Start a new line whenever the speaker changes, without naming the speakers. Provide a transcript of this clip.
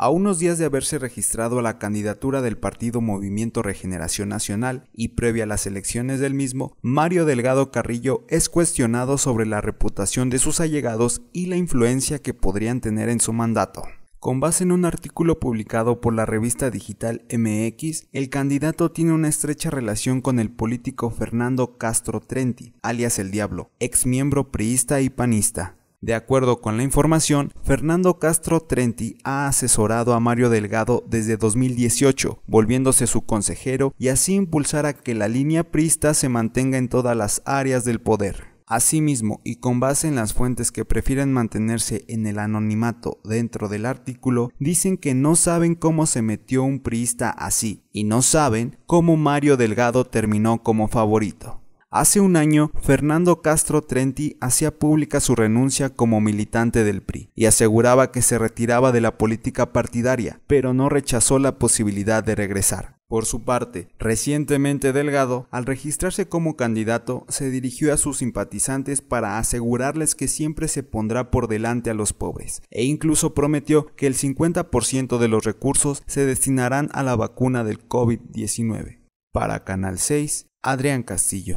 A unos días de haberse registrado la candidatura del partido Movimiento Regeneración Nacional y previa a las elecciones del mismo, Mario Delgado Carrillo es cuestionado sobre la reputación de sus allegados y la influencia que podrían tener en su mandato. Con base en un artículo publicado por la revista digital MX, el candidato tiene una estrecha relación con el político Fernando Castro Trenti, alias El Diablo, ex miembro priista y panista,
de acuerdo con la
información, Fernando Castro Trenti ha asesorado a Mario Delgado desde 2018, volviéndose su consejero y así impulsar a que la línea prista se mantenga en todas las áreas del poder. Asimismo, y con base en las fuentes que prefieren mantenerse en el anonimato dentro del artículo, dicen que no saben cómo se metió un priista así, y no saben cómo Mario Delgado terminó como favorito. Hace un año, Fernando Castro Trenti hacía pública su renuncia como militante del PRI y aseguraba que se retiraba de la política partidaria, pero no rechazó la posibilidad de regresar. Por su parte, recientemente Delgado, al registrarse como candidato, se dirigió a sus simpatizantes para asegurarles que siempre se pondrá por delante a los pobres, e incluso prometió que el 50% de los recursos se destinarán a la vacuna del COVID-19. Para Canal 6, Adrián Castillo.